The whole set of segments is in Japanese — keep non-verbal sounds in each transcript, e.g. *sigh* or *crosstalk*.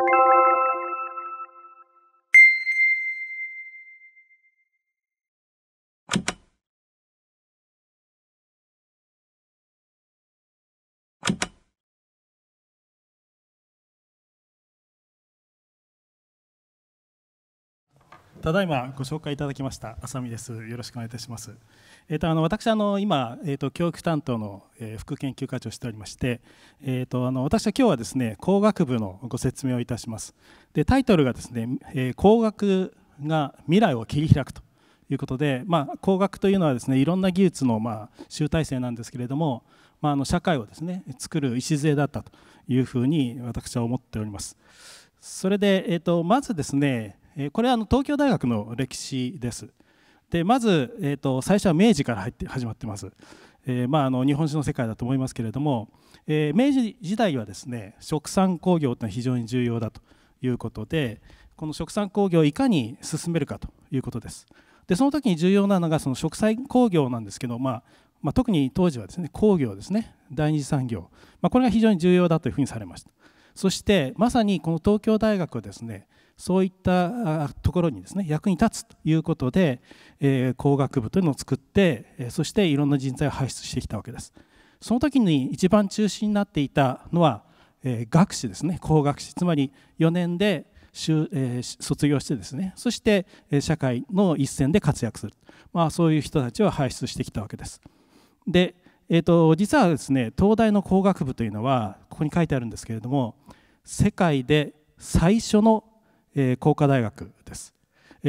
you ただいまご紹介いただきました浅見です。よろしくお願いいたします。えっ、ー、とあの私あの今えっ、ー、と教育担当の、えー、副研究課長をしておりまして、えっ、とあの私は今日はですね工学部のご説明をいたします。でタイトルがですね、え工学が未来を切り開くということで、まあ工学というのはですねいろんな技術のまあ集大成なんですけれども、まああの社会をですね作る礎だったというふうに私は思っております。それでえっ、とまずですねえこれはあの東京大学の歴史です。でまず、えーと、最初は明治から入って始まってます。えー、まあ、あの日本史の世界だと思いますけれども、えー、明治時代はですね食産工業というのは非常に重要だということでこの食産工業をいかに進めるかということです。でその時に重要なのがその植栽工業なんですけど、まあ、まあ、特に当時はですね工業ですね第二次産業、まあ、これが非常に重要だというふうにされましたそしてまさにこの東京大学はですねそういったところにですね役に立つということで、え工学部というのを作って、えそしていろんな人材を輩出してきたわけですその時に一番中心になっていたのは、え学士ですね工学士つまり4年でえ卒業してですねそして、え社会の一線で活躍する、まあ、そういう人たちを輩出してきたわけですで、えーと実はですね東大の工学部というのはここに書いてあるんですけれども世界で最初のえー、工科大学です。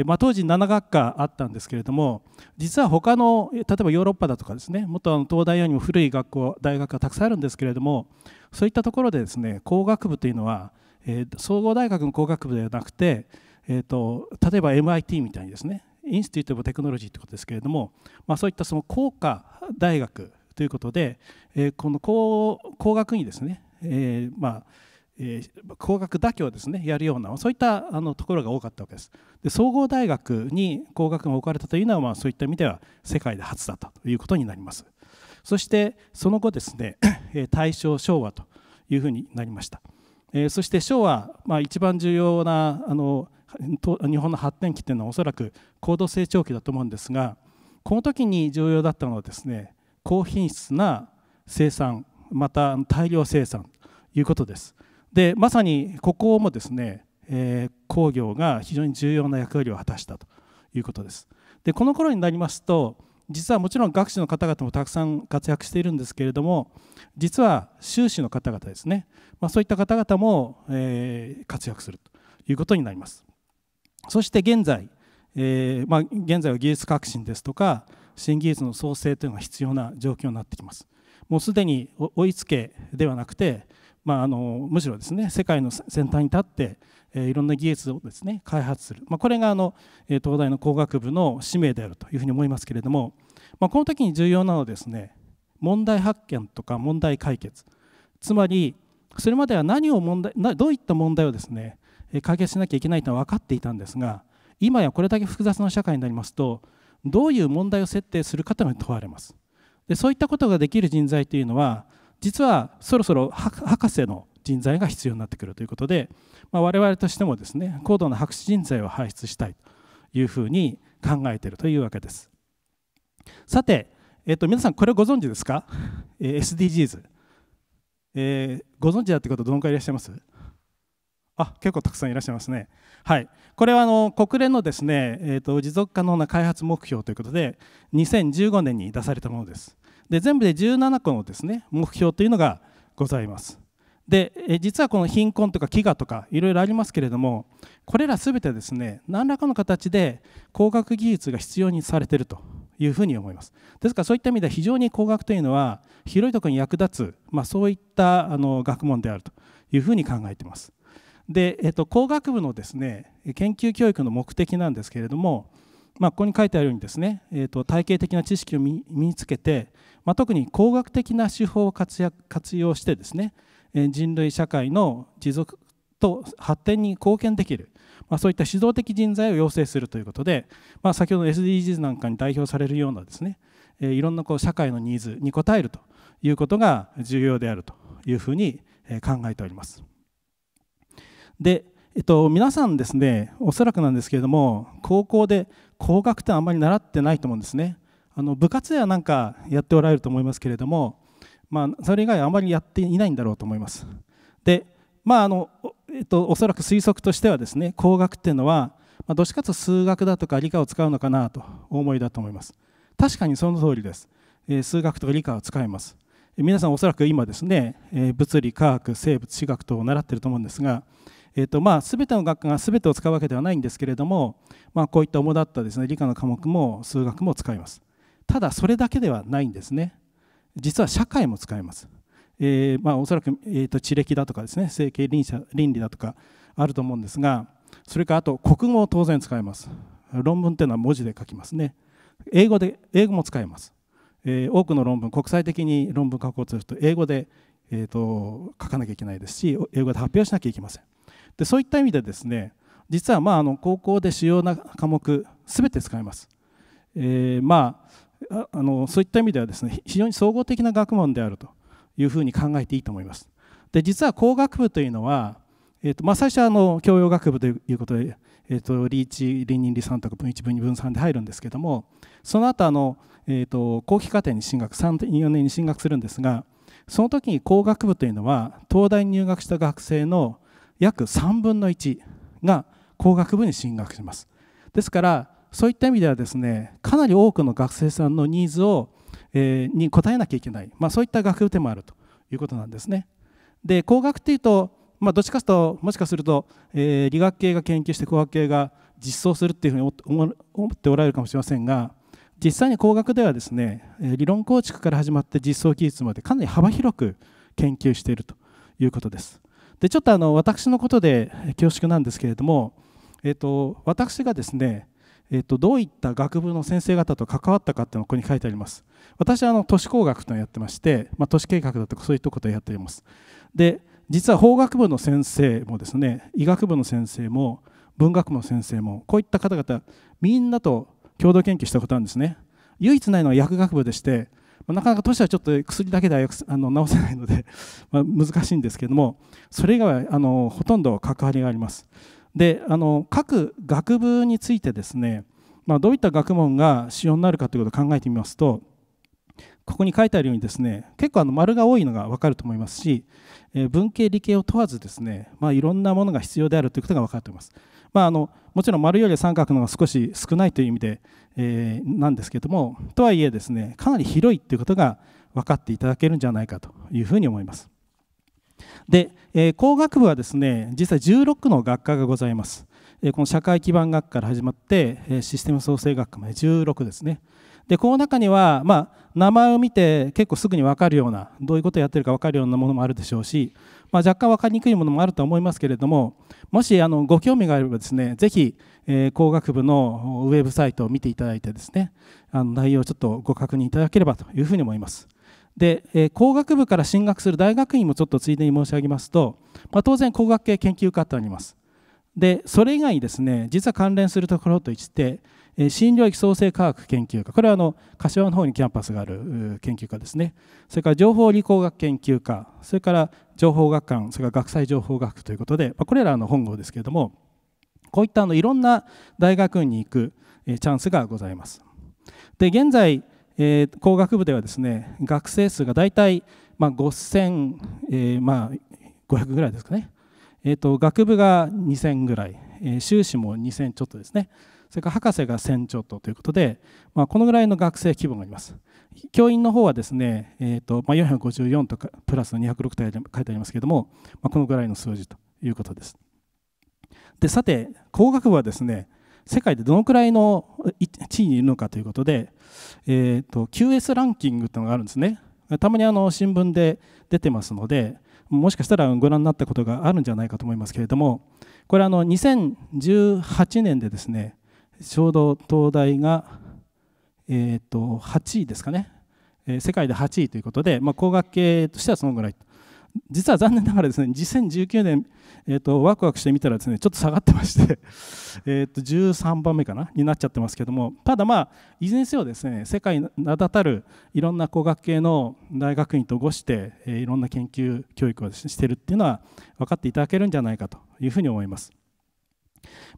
まあ、当時7学科あったんですけれども実は他の例えばヨーロッパだとかですねもっと東大よりも古い学校大学がたくさんあるんですけれどもそういったところでですね工学部というのは、えー、総合大学の工学部ではなくて、えーと、例えば MIT みたいにですねインスティテオブ・テクノロジーということですけれども、まあ、そういったその工科大学ということで、えー、この工工学にですね、えー、まあえー、工学妥協ですねやるようなそういったあのところが多かったわけですで総合大学に工学が置かれたというのは、まあ、そういった意味では世界で初だということになりますそしてその後ですね *laughs* 大正昭和というふうになりました、えー、そして昭和、まあ、一番重要なあの日本の発展期というのはおそらく高度成長期だと思うんですがこの時に重要だったのはですね高品質な生産また大量生産ということです。でまさにここもですね、えー、工業が非常に重要な役割を果たしたということです。でこの頃になりますと実はもちろん学士の方々もたくさん活躍しているんですけれども実は修士の方々ですね、まあ、そういった方々も、えー、活躍するということになります。そして現在、えー、まあ、現在は技術革新ですとか新技術の創生というのが必要な状況になってきます。もうすでに追いつけではなくてまあ、あのむしろですね世界の先端に立って、えー、いろんな技術をですね開発する、まあ、これがあの東大の工学部の使命であるというふうに思いますけれども、まあ、この時に重要なのはですね問題発見とか問題解決つまりそれまでは何を問題どういった問題をですね解決しなきゃいけないとは分かっていたんですが今やこれだけ複雑な社会になりますとどういう問題を設定するかというのが問われますでそういったことができる人材というのは実はそろそろ博士の人材が必要になってくるということで、まあ、我々としてもですね高度な博士人材を輩出したいというふうに考えているというわけです。さて、えっと、皆さんこれご存知ですか、え SDGs、えー、ご存知だってことどのくらいいらっしゃいますあ結構たくさんいらっしゃいますね。はい、これはあの国連のですね、えーと持続可能な開発目標ということで2015年に出されたものです。で全部で17個のですね目標というのがございます。で実はこの貧困とか飢餓とかいろいろありますけれどもこれらすべてですね何らかの形で工学技術が必要にされているというふうに思いますですからそういった意味では非常に工学というのは広いところに役立つ、まあ、そういったあの学問であるというふうに考えていますで、えっと、工学部のですね研究教育の目的なんですけれども、まあ、ここに書いてあるようにですね、えっと、体系的な知識を身につけてまあ、特に工学的な手法を活用してですね人類社会の持続と発展に貢献できる、まあ、そういった指導的人材を養成するということで、まあ、先ほどの SDGs なんかに代表されるようなですねいろんなこう社会のニーズに応えるということが重要であるというふうに考えております。で、えっと、皆さんですねおそらくなんですけれども高校で工学ってあんまり習ってないと思うんですね。あの部活ではなんかやっておられると思いますけれども、まあ、それ以外はあまりやっていないんだろうと思います。で、まああのえっと、おそらく推測としてはですね工学っていうのは、まあ、どっちかというと数学だとか理科を使うのかなとお思いだと思います。確かにその通りです。えー、数学とか理科を使います。えー、皆さんおそらく今ですね、えー、物理、化学、生物、地学と習っていると思うんですが、えーとまあ、全ての学科が全てを使うわけではないんですけれども、まあ、こういった主だったですね理科の科目も数学も使います。ただそれだけではないんですね実は社会も使えます、えー、まあ、おそらく、えーと、地歴だとかですね政形倫理だとかあると思うんですがそれからあと国語を当然使えます論文というのは文字で書きますね英語で英語も使えます、えー、多くの論文国際的に論文書こうとすると英語で、えーと、と書かなきゃいけないですし英語で発表しなきゃいけませんでそういった意味でですね実はまああの高校で主要な科目すべて使えます、えー、まあああのそういった意味ではですね非常に総合的な学問であるというふうに考えていいと思います。で実は工学部というのは、えーとまあ、最初はあの教養学部ということで、えーと、リーチ倫倫理三択分1分2分3で入るんですけどもその後あの、えーと、と後期課程に進学34年に進学するんですがその時に工学部というのは東大に入学した学生の約3分の1が工学部に進学します。ですからそういった意味ではですねかなり多くの学生さんのニーズを、えー、に応えなきゃいけない、まあ、そういった学部でもあるということなんですね。で工学っていうと、まあ、どっちかというともしかすると、えー、理学系が研究して工学系が実装するっていうふうに思っておられるかもしれませんが実際に工学ではですね理論構築から始まって実装技術までかなり幅広く研究しているということです。でちょっとあの私のことで恐縮なんですけれども、えっと私がですねえっとどういった学部の先生方と関わったかっていうのがここに書いてあります私はあの都市工学というのをやってまして、まあ、都市計画だとかそういったことをやっていますで実は法学部の先生もですね医学部の先生も文学部の先生もこういった方々みんなと共同研究したことなんですね唯一ないのは薬学部でしてなかなか都市はちょっと薬だけではあの治せないので *laughs* ま難しいんですけどもそれ以外はあのほとんど関わりがありますであの各学部についてですね、まあ、どういった学問が主要になるかということを考えてみますとここに書いてあるようにですね結構あの丸が多いのが分かると思いますし、えー、文系理系を問わずですね、まあ、いろんなものが必要であるということが分かると思います。まあ、あのもちろん丸より三角の方が少し少ないという意味で、えー、なんですけどもとはいえですねかなり広いということが分かっていただけるんじゃないかというふうに思います。で、えー、工学部はですね実際16の学科がございます、えー、この社会基盤学科から始まって、えー、システム創成学科まで16ですねでこの中には、まあ、名前を見て結構すぐに分かるようなどういうことをやってるか分かるようなものもあるでしょうし、まあ、若干分かりにくいものもあると思いますけれどももしあのご興味があればですねぜひ、えー、工学部のウェブサイトを見ていただいてですねあの内容をちょっとご確認いただければというふうに思います。で、えー、工学部から進学する大学院もちょっとついでに申し上げますと、まあ、当然工学系研究科ってありますでそれ以外にですね実は関連するところとして、えー、新領域創生科学研究科これはあの柏の方にキャンパスがある研究科ですねそれから情報理工学研究科それから情報学館それから学際情報学ということで、まあ、これらの本郷ですけれどもこういったあのいろんな大学院に行くチャンスがございます。で現在えー、工学部ではですね学生数が大体、まあ、5000、えー、まあ、500ぐらいですかね、えーと、と学部が2000ぐらい、えー、修士も2000ちょっとですねそれから博士が1000ちょっとということで、まあ、このぐらいの学生規模があります教員の方はですね、えーとまあ、454とかプラス206と書いてありますけれども、まあ、このぐらいの数字ということですでさて工学部はですね世界でどのくらいの地位にいるのかということで、えーと、QS ランキングというのがあるんですね。たまにあの新聞で出てますので、もしかしたらご覧になったことがあるんじゃないかと思いますけれども、これあの2018年でですね、ちょうど東大が、えーと、8位ですかね、え世界で8位ということで、まあ、工学系としてはそのぐらい実は残念ながらですね2019年、えーと、ワクワクしてみたらですねちょっと下がってまして *laughs* えと13番目かなになっちゃってますけどもただまあいずれにせよですね世界名だたるいろんな工学系の大学院とごして、えー、いろんな研究教育をしてるっていうのは分かっていただけるんじゃないかというふうに思います。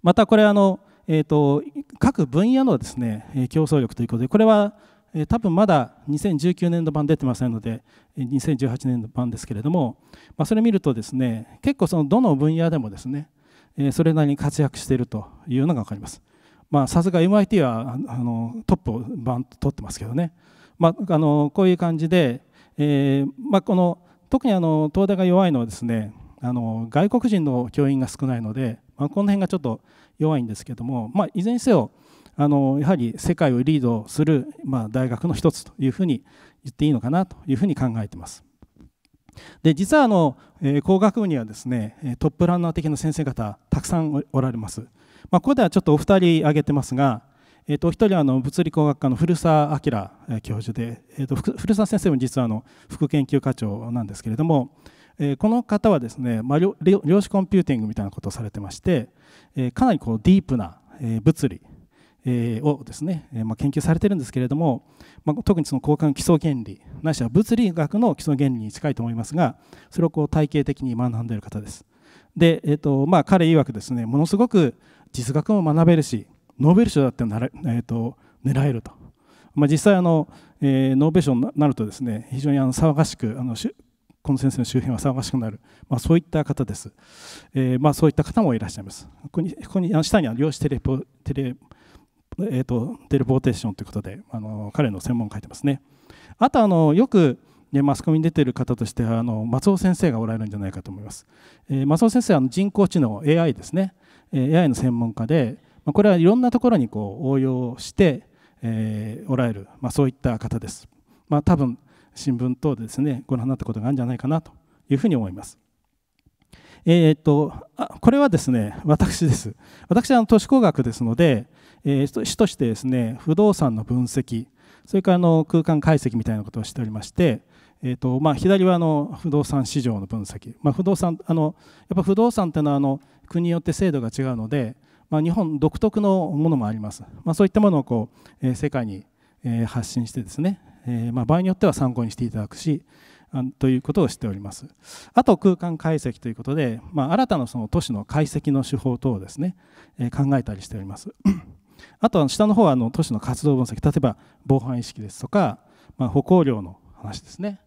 またこれあのえーと、と各分野のです、ね、競争力ということでこれは多分まだ2019年度版出てませんので、2018年度版ですけれども、まそれ見るとですね、結構そのどの分野でもですね、えそれなりに活躍しているというのが分かります。まさすが MIT はあのトップをバンと取ってますけどね、まあ、あのこういう感じで、えー、まあ、この特にあの東大が弱いのはですねあの外国人の教員が少ないので、まあ、この辺がちょっと弱いんですけども、まあ、いずれにせよあのやはり世界をリードする、まあ、大学の一つというふうに言っていいのかなというふうに考えてます。で実はあの、えー、工学部にはですねトップランナー的な先生方たくさんおられます、まあ、ここではちょっとお二人挙げてますが、えー、とお一人はあの物理工学科の古澤明教授で、えー、と古澤先生も実はあの副研究課長なんですけれども、えー、この方はですね、まあ、量子コンピューティングみたいなことをされてまして、えー、かなりこうディープな、え物理えー、をですね、えまあ、研究されてるんですけれども、まあ、特にその交換基礎原理ないしは物理学の基礎原理に近いと思いますがそれをこう体系的に学んでいる方ですで、えーとまあ、彼曰くですねものすごく実学も学べるしノーベル賞だってなら、えーと、狙えると、まあ、実際あの、えー、ノーベル賞になるとですね非常にあの騒がしくあのしこの先生の周辺は騒がしくなる、まあ、そういった方です、えー、まあ、そういった方もいらっしゃいますここにここにあの下にあは量子テレポテレポえーと、テレポーテーションということであの彼の専門書いてますね。あとあのよく、ね、マスコミに出てる方としてあの松尾先生がおられるんじゃないかと思います。えー、松尾先生は人工知能 AI ですね、えー、AI の専門家で、まあ、これはいろんなところにこう応用して、えー、おられる、まあ、そういった方です。まあ、多分新聞等でですねご覧になったことがあるんじゃないかなというふうに思います。えー、っとあこれはですね私です。私は都市工学ですので、え主としてですね不動産の分析それからの空間解析みたいなことをしておりまして、えとまあ、左はあの不動産市場の分析、まあ、不動産あのやっぱ不動産というのはあの国によって制度が違うので、まあ、日本独特のものもあります、まそういったものをこう、え世界に、え発信してですね、えま場合によっては参考にしていただくしあということをしておりますあと空間解析ということで、ま新たなその都市の解析の手法等をですね、え考えたりしておりますあとは下の方はあの都市の活動分析例えば防犯意識ですとか、まあ、歩行量の話ですね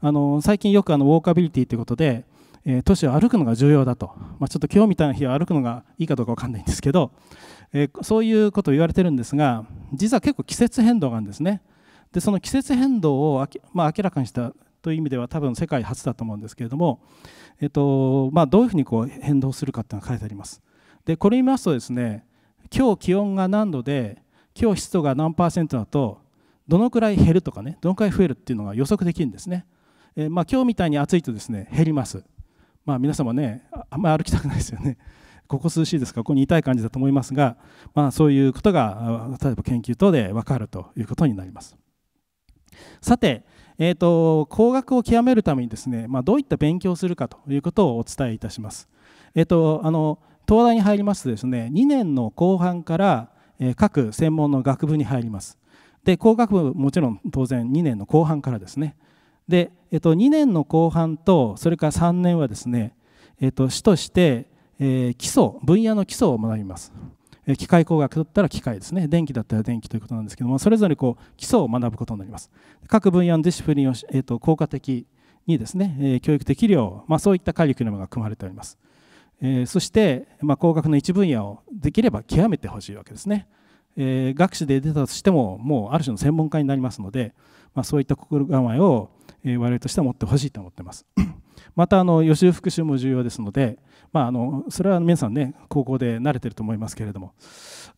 あの最近よくあのウォーカビリティということで、えー、都市を歩くのが重要だと、まあ、ちょっと今日みたいな日は歩くのがいいかどうか分かんないんですけど、えー、そういうことを言われてるんですが実は結構季節変動があるんですねでその季節変動をまあ、明らかにしたという意味では多分世界初だと思うんですけれども、えっとまあ、どういうふうにこう変動するかっていうのが書いてあります。でこれ見ますとですね今日気温が何度で今日湿度が何パーセントだとどのくらい減るとかねどのくらい増えるっていうのが予測できるんですね、えー、まあ、今日みたいに暑いとですね減りますまあ皆様ねあんまり歩きたくないですよね *laughs* ここ涼しいですかここに痛い感じだと思いますが、まあ、そういうことが例えば研究等で分かるということになりますさて、えーと、工学を極めるためにですね、まあ、どういった勉強をするかということをお伝えいたします、えーとあの東大に入りますとですね2年の後半から各専門の学部に入りますで工学部もちろん当然2年の後半からですねで、えっと、2年の後半とそれから3年はですね、えっと、主として、えー、基礎分野の基礎を学びます、え機械工学だったら機械ですね電気だったら電気ということなんですけどもそれぞれこう基礎を学ぶことになります各分野のディシプリンを、えっと、効果的にですね、え教育できるよう、まあ、そういったカリキュラムが組まれておりますえー、そして、まあ、工学の一分野をできれば極めてほしいわけですね。えー、学士で出たとしてももうある種の専門家になりますので、まあ、そういった心構えを、えー、我々としては持ってほしいと思ってます。*coughs* またあの予習復習も重要ですので、まあ、あのそれは皆さんね高校で慣れてると思いますけれども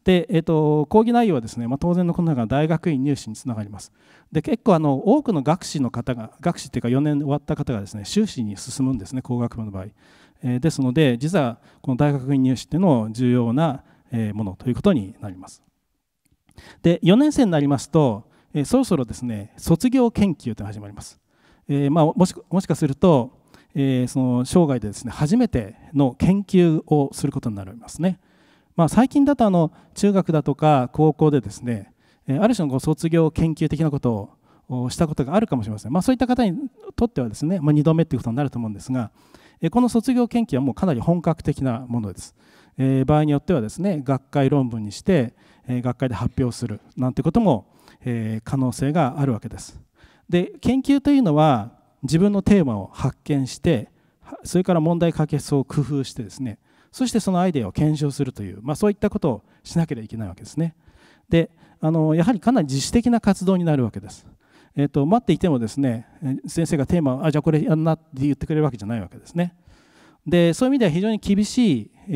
で、えーと、講義内容はですね、まあ、当然のこの中ら大学院入試につながりますで結構あの多くの学士の方が学士っていうか4年終わった方がですね修士に進むんですね工学部の場合えですので実はこの大学院入試っていうの重要なものということになりますで4年生になりますと、えそろそろですね卒業研究ってが始まります、えまあ、もしもしかすると、えその生涯でですね初めての研究をすることになりますね、まあ、最近だとあの中学だとか高校でですねある種の卒業研究的なことをしたことがあるかもしれません、まあ、そういった方にとってはですね、まあ、2度目ということになると思うんですが、この卒業研究はもうかなり本格的なものです。場合によってはですね学会論文にして、学会で発表するなんてことも、可能性があるわけです。で研究というのは自分のテーマを発見してそれから問題解決を工夫してですねそしてそのアイデアを検証するという、まあ、そういったことをしなければいけないわけですね。であのやはりかなり自主的な活動になるわけです。えーと、待っていてもですね先生がテーマあじゃあこれやんなって言ってくれるわけじゃないわけですね。でそういう意味では非常に厳しい、え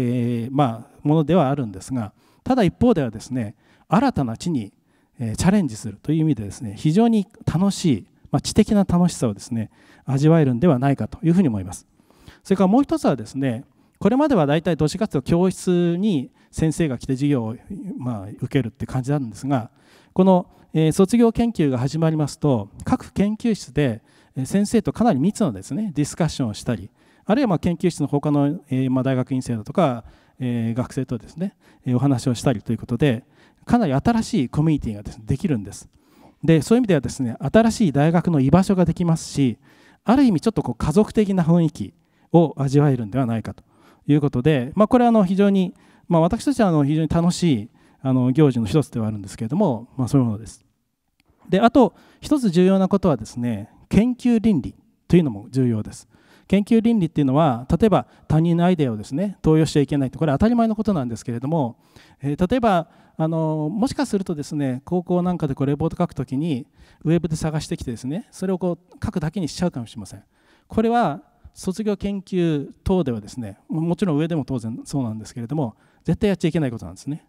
ー、まあ、ものではあるんですがただ一方ではですね新たな地に、えー、チャレンジするという意味でですね非常に楽しい、まあ、知的な楽しさをですね味わえるんではないかというふうに思います。それからもう一つはですねこれまでは大体ど市活かというと教室に先生が来て授業を、まあ、受けるって感じなんですがこのえ卒業研究が始まりますと各研究室で先生とかなり密なですねディスカッションをしたりあるいはま研究室の他の、えま大学院生だとか、え学生とですね、えお話をしたりということでかなり新しいコミュニティがです、ね、できるんですでそういう意味ではですね新しい大学の居場所ができますしある意味ちょっとこう家族的な雰囲気を味わえるんではないかということで、まあ、これはあの非常に、まあ、私たちはあの非常に楽しいあの行事の一つではあるんですけれども、まあ、そういうものです。であと一つ重要なことはですね研究倫理というのも重要です。研究倫理っていうのは例えば他人のアイデアをですね投与しちゃいけないってこれは当たり前のことなんですけれども、えー、例えばあのもしかするとですね高校なんかでこうレポート書くときにウェブで探してきてですねそれをこう書くだけにしちゃうかもしれません。これは卒業研究等ではですねもちろん上でも当然そうなんですけれども絶対やっちゃいけないことなんですね。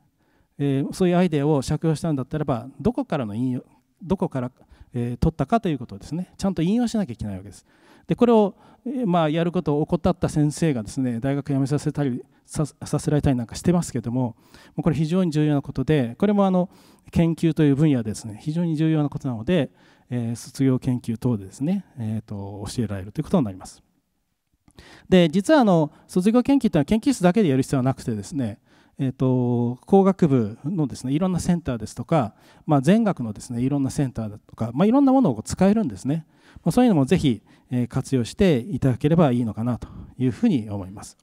えー、そういうアイデアを借用したんだったらばどこからの引用どこから、えー、取ったかということをですねちゃんと引用しなきゃいけないわけです。でこれを、えー、まあ、やることを怠った先生がですね大学辞めさせたりさせられたりなんかしてますけどももうこれ非常に重要なことでこれもあの研究という分野ですね非常に重要なことなので、え卒業研究等でですね、えーと、と教えられるということになります。で実はあの卒業研究というのは研究室だけでやる必要はなくてですねえーと、工学部のですねいろんなセンターですとか、まあ、全学のですねいろんなセンターだとか、まあ、いろんなものを使えるんですね、まあ、そういうのもぜひ、え活用していただければいいのかなというふうに思います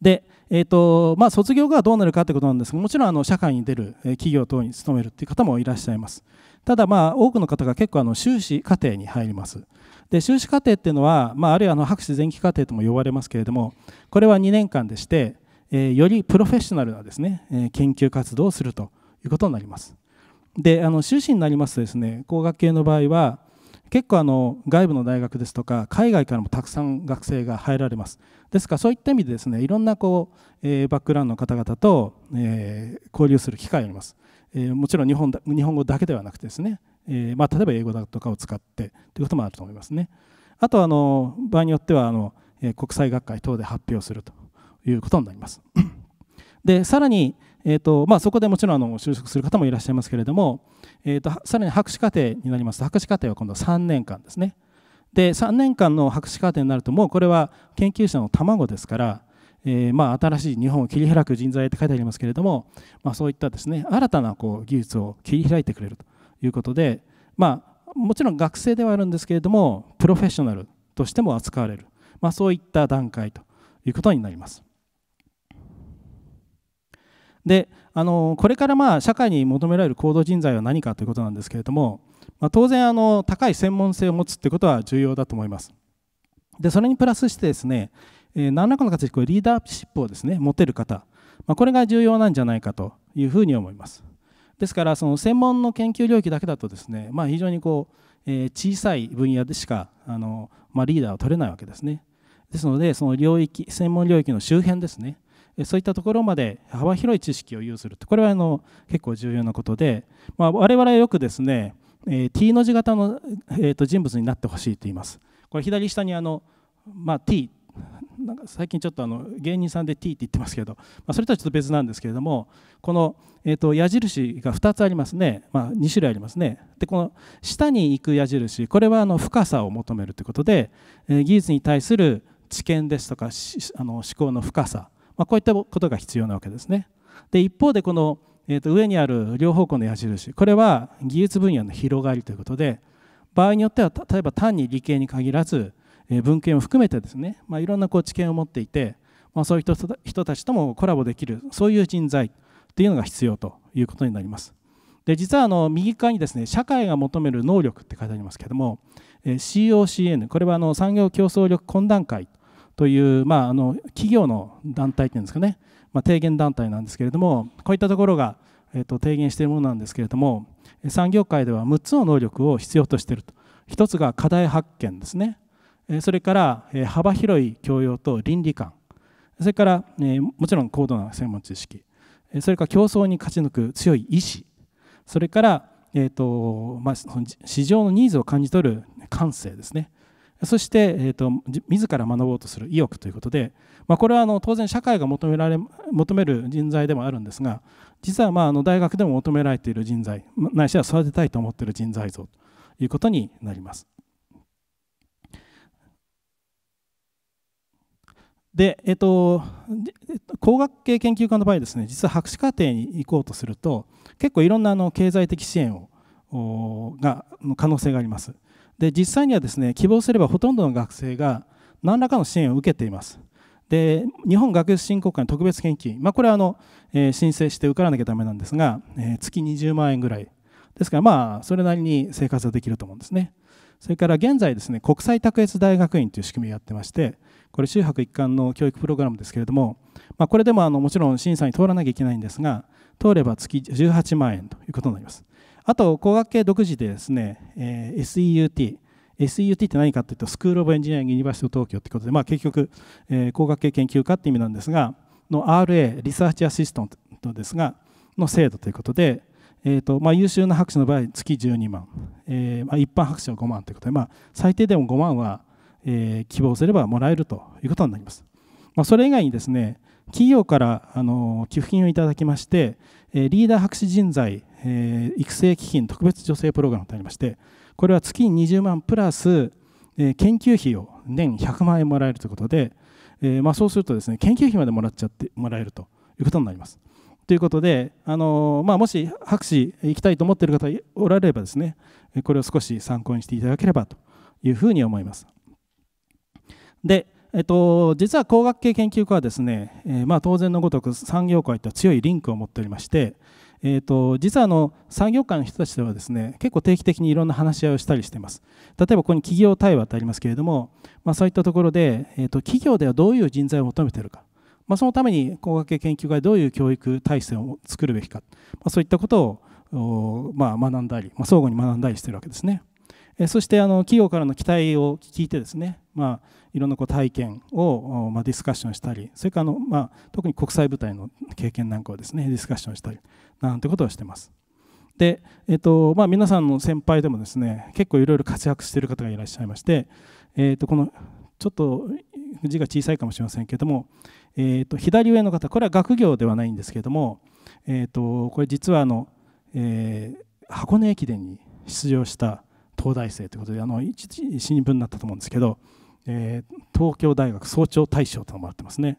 で、えーとまあ、卒業がどうなるかということなんですがもちろんあの社会に出る企業等に勤めるという方もいらっしゃいますただまあ多くの方が結構あの修士課程に入りますで修士課程っていうのは、まあ、あるいはあの博士前期課程とも呼ばれますけれどもこれは2年間でしてえー、よりプロフェッショナルなですね、えー、研究活動をするということになります。であの修士になりますとですね工学系の場合は結構あの外部の大学ですとか海外からもたくさん学生が入られますですからそういった意味でですねいろんなこう、えー、バックグラウンドの方々と、えー、交流する機会があります、えー、もちろん日本だ日本語だけではなくてですね、えまあ、例えば英語だとかを使ってということもあると思いますねあとあの場合によってはあの、え国際学会等で発表するということになります。でさらに、えーとまあ、そこでもちろんあの就職する方もいらっしゃいますけれども、えーと、さらに博士課程になりますと博士課程は今度は3年間ですね。で3年間の博士課程になるともうこれは研究者の卵ですから、えー、まあ、新しい日本を切り開く人材って書いてありますけれども、まあ、そういったですね新たなこう技術を切り開いてくれるということで、まあ、もちろん学生ではあるんですけれどもプロフェッショナルとしても扱われる、まそういった段階ということになります。であのこれからまあ社会に求められる行動人材は何かということなんですけれども、まあ、当然あの高い専門性を持つということは重要だと思います。でそれにプラスしてですね、えー、何らかの形でこうリーダーシップをですね持てる方、まあ、これが重要なんじゃないかというふうに思います。ですからその専門の研究領域だけだとですね、まあ、非常にこう、えー、小さい分野でしかあの、まあ、リーダーを取れないわけですね。ですのでその領域専門領域の周辺ですねそういったところまで幅広い知識を有するこれはあの結構重要なことで、まあ、我々はよくですね、えー、T の字型の、えー、と人物になってほしいと言います。これ左下にあの、まあ、T なんか最近ちょっとあの芸人さんで T って言ってますけど、まあ、それとはちょっと別なんですけれどもこの、えー、と矢印が2つありますね、まあ、2種類ありますねでこの下に行く矢印これはあの深さを求めるということで、え技術に対する知見ですとかあの思考の深さまあ、こういったことが必要なわけですね。で一方でこの、えー、と上にある両方向の矢印これは技術分野の広がりということで場合によっては例えば単に理系に限らず、えー、文献を含めてですね、まあ、いろんなこう知見を持っていて、まあ、そういう人たちともコラボできるそういう人材というのが必要ということになります。で実はあの右側にですね社会が求める能力って書いてありますけども、え COCN これはあの産業競争力懇談会という、まあ、あの企業の団体というんですかね、まあ、提言団体なんですけれどもこういったところが、えー、と提言しているものなんですけれども産業界では6つの能力を必要としていると1つが課題発見ですねそれから幅広い教養と倫理観それからもちろん高度な専門知識それから競争に勝ち抜く強い意志それから、えーとまあ、市場のニーズを感じ取る感性ですねそして、えーと、自ら学ぼうとする意欲ということで、まあ、これはあの当然社会が求められ求める人材でもあるんですが実はまああの大学でも求められている人材ないしは育てたいと思っている人材像ということになります。で、えっと、工学系研究家の場合ですね実は博士課程に行こうとすると結構いろんなあの経済的支援をがの可能性があります。で実際にはですね希望すればほとんどの学生が何らかの支援を受けています。で日本学術振興会の特別献金、まあ、これはあの、えー、申請して受からなきゃだめなんですが、えー、月20万円ぐらいですからまあそれなりに生活はできると思うんですねそれから現在ですね国際卓越大学院という仕組みをやってましてこれ修博一貫の教育プログラムですけれども、まあ、これでもあのもちろん審査に通らなきゃいけないんですが通れば月18万円ということになりますあと工学系独自でですね、えー、SEUT SEUT って何かというとスクール・オブ・エンジニアリング・ユニバーシティ・東京ということで、まあ、結局、えー、工学系研究家って意味なんですがの RA リサーチ・アシスタントですがの制度ということで、えーとまあ、優秀な博士の場合月12万、えーまあ、一般博士は5万ということで、まあ、最低でも5万は、えー、希望すればもらえるということになります、まあ、それ以外にですね企業からあの寄付金をいただきまして、えリーダー博士人材え育成基金特別助成プログラムとありましてこれは月20万プラス、え研究費を年100万円もらえるということで、えまそうするとですね研究費までもらっちゃってもらえるということになります。ということで、あのまあ、もし博士行きたいと思っている方おられればですねこれを少し参考にしていただければというふうに思います。で、えっと、実は工学系研究家はですね、えー、まあ、当然のごとく産業界と強いリンクを持っておりまして、えーと、実はあの産業界の人たちではですね結構定期的にいろんな話し合いをしたりしています例えばここに企業対話ってありますけれども、まあ、そういったところで、えーと、企業ではどういう人材を求めているか、まあ、そのために工学系研究会どういう教育体制を作るべきか、まあ、そういったことをまあ、学んだり、ま相互に学んだりしているわけですね。えそしてあの企業からの期待を聞いてですね、まあいろんなこう体験を、まあ、ディスカッションしたりそれからの、まあ、特に国際舞台の経験なんかをですねディスカッションしたりなんてことをしてます。で、えっとまあ、皆さんの先輩でもですね結構いろいろ活躍している方がいらっしゃいまして、えー、とこのちょっと字が小さいかもしれませんけども、えー、と左上の方これは学業ではないんですけれども、えー、とこれ実はあの、えー、箱根駅伝に出場した東大生ということであの新聞になったと思うんですけどえー、東京大学総長大賞ともらってますね、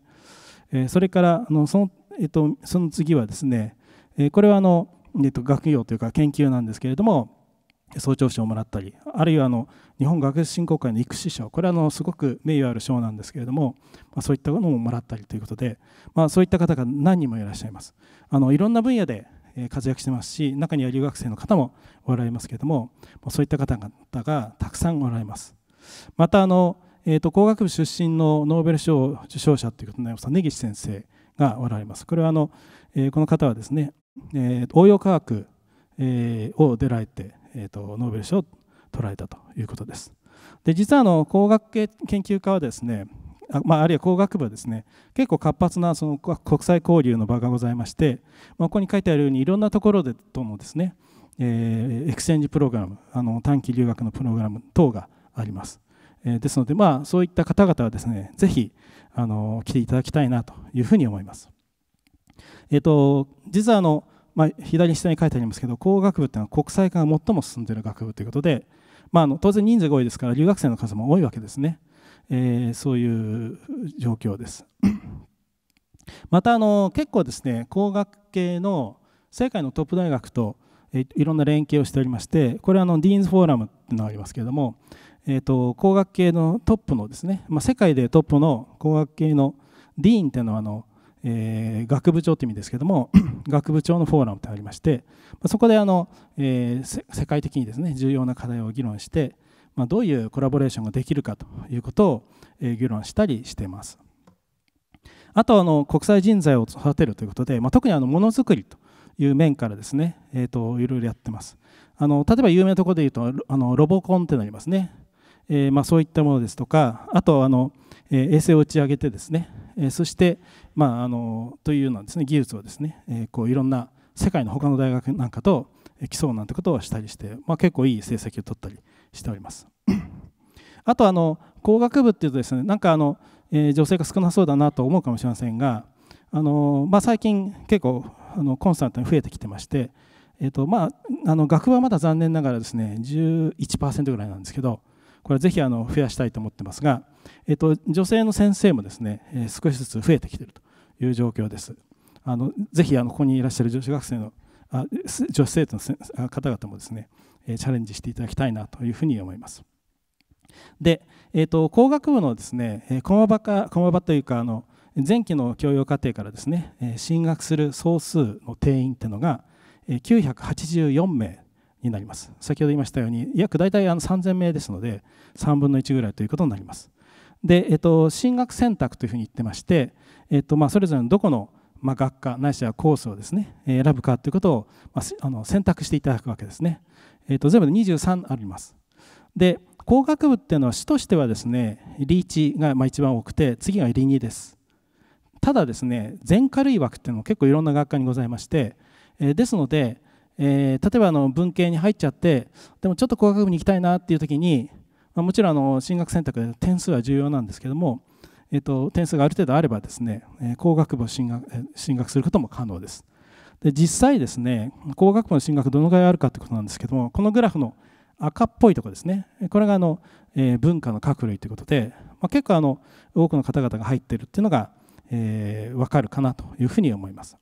えー、それからあのその,、えーと、その次はですね、えこれはあの、えーと、と学業というか研究なんですけれども総長賞をもらったりあるいはあの日本学術振興会の育士賞これはあのすごく名誉ある賞なんですけれども、まあ、そういったものももらったりということで、まあ、そういった方が何人もいらっしゃいますあのいろんな分野で活躍してますし中には留学生の方もおられますけれどもそういった方々がたくさんおられますまたあのえーと、工学部出身のノーベル賞受賞者ということになります根岸先生がおられます。これはあの、えー、この方はですね、えー、応用科学、えー、を出られて、えーと、ノーベル賞を取られたということです。で実はあの工学系研究家はですねあ,、まあ、あるいは工学部はですね結構活発なその国際交流の場がございまして、まあ、ここに書いてあるようにいろんなところでともですね、えー、エクセンジプログラムあの短期留学のプログラム等があります。えですので、まあ、そういった方々はですねぜひあの来ていただきたいなというふうに思います。えーと、実はあの、まあ、左下に書いてありますけど工学部というのは国際化が最も進んでいる学部ということで、まあ、あの当然人数が多いですから留学生の数も多いわけですね、えー、そういう状況です。*coughs* またあの結構ですね工学系の世界のトップ大学といろんな連携をしておりましてこれはあのディーンズフォーラムっていうのがありますけれどもえーと、工学系のトップのですね、まあ、世界でトップの工学系のディーンっていうのはあの、えー、学部長って意味ですけども *clears throat* 学部長のフォーラムってありまして、まあ、そこであの、えー、世界的にですね重要な課題を議論して、まあ、どういうコラボレーションができるかということを、えー、議論したりしています。あとあの国際人材を育てるということで、まあ、特にあのものづくりという面からですね、えーと、といろいろやってますあの例えば有名なところで言うとあのロボコンってなりますねえー、まあ、そういったものですとかあとあの、え衛星を打ち上げてですね、えそして、まあ、あのというようなです、ね、技術をですね、えこういろんな世界の他の大学なんかと競うなんてことをしたりして、まあ、結構いい成績を取ったりしております。*clears throat* あとあの工学部っていうとですねなんかあの、えー、女性が少なそうだなと思うかもしれませんがあの、まあ、最近結構あのコンスタントに増えてきてまして、えーとまあ、あの学部はまだ残念ながらですね11%ぐらいなんですけどこれはぜひあの増やしたいと思ってますが、えっと、女性の先生もですね、え少しずつ増えてきているという状況です。あのぜひあのここにいらっしゃる女子学生のあ女子生徒の方々もですね、えチャレンジしていただきたいなというふうに思います。で、えーと、工学部のですね駒場か駒場というかあの前期の教養課程からですね進学する総数の定員っていうのが984名になります先ほど言いましたように約大体あの3000名ですので3分の1ぐらいということになりますで、えっと、進学選択というふうに言ってまして、えっとまあ、それぞれのどこの、まあ、学科ないしはコースをですね選ぶかということを、まあ、あの選択していただくわけですね、えっと、全部で23ありますで工学部っていうのは市としてはですねリーチがまあ一番多くて次がリニですただですね全科類枠っていうのも結構いろんな学科にございまして、えですのでえー、例えばあの文系に入っちゃってでもちょっと工学部に行きたいなっていう時に、まあ、もちろんあの進学選択で点数は重要なんですけども、えーと、点数がある程度あればですね、え工学部を進学進学することも可能です。で実際ですね工学部の進学どのぐらいあるかってことなんですけどもこのグラフの赤っぽいところですねこれがあの、えー、文化の各類ということで、まあ、結構あの多くの方々が入ってるっていうのが、えー、分かるかなというふうに思います。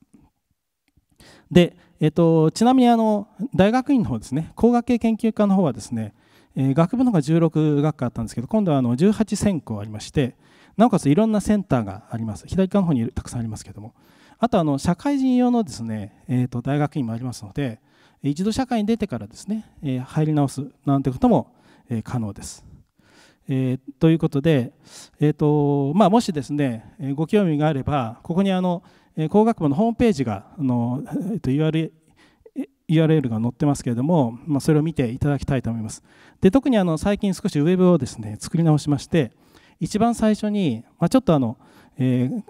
で、えっと、ちなみにあの大学院の方ですね工学系研究科の方はですね、えー、学部の方が16学科あったんですけど今度はあの18専攻ありましてなおかついろんなセンターがあります左側の方にたくさんありますけどもあとあの社会人用のですね、えー、と大学院もありますので一度社会に出てからですね、えー、入り直すなんてことも、えー、可能です。えー、ということで、えーとまあ、もしですね、えご興味があればここにあのえ工学部のホームページがあの、えっと、URL, URL が載ってますけれども、まあ、それを見ていただきたいと思います。で特にあの最近少しウェブをですね作り直しまして一番最初に、まあ、ちょっとあの、えー、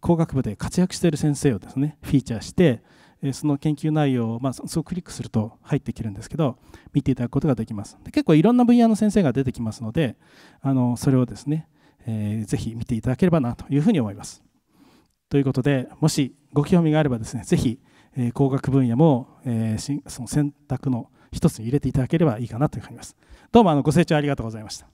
工学部で活躍している先生をですねフィーチャーしてその研究内容を、まあ、そうクリックすると入ってきるんですけど見ていただくことができますで結構いろんな分野の先生が出てきますのであのそれをですね、えー、ぜひ見ていただければなというふうに思います。ということでもしご興味があればですねぜひ、えー、工学分野も、えー、その選択の一つに入れていただければいいかなと思いますどうもあのご清聴ありがとうございました